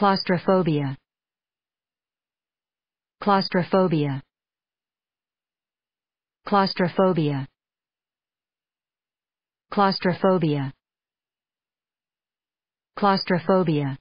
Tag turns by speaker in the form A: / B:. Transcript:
A: claustrophobia claustrophobia claustrophobia claustrophobia claustrophobia